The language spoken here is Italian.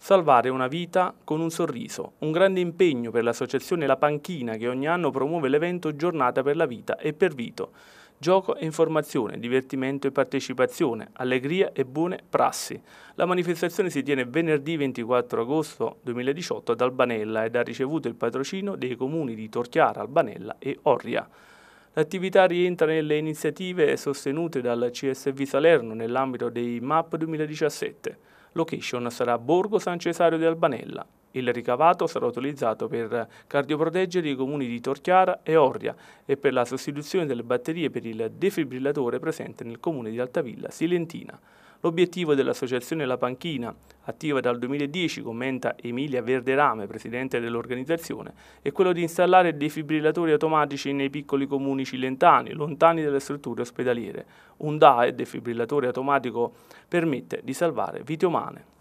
Salvare una vita con un sorriso, un grande impegno per l'associazione La Panchina che ogni anno promuove l'evento Giornata per la vita e per Vito. Gioco e informazione, divertimento e partecipazione, allegria e buone prassi. La manifestazione si tiene venerdì 24 agosto 2018 ad Albanella ed ha ricevuto il patrocino dei comuni di Torchiara, Albanella e Orria. L'attività rientra nelle iniziative sostenute dal CSV Salerno nell'ambito dei MAP 2017. Location sarà Borgo San Cesario di Albanella. Il ricavato sarà utilizzato per cardioproteggere i comuni di Torchiara e Orria e per la sostituzione delle batterie per il defibrillatore presente nel comune di Altavilla, Silentina. L'obiettivo dell'associazione La Panchina, attiva dal 2010, commenta Emilia Verderame, presidente dell'organizzazione, è quello di installare defibrillatori automatici nei piccoli comuni cilentani, lontani dalle strutture ospedaliere. Un DAE, defibrillatore automatico, permette di salvare vite umane.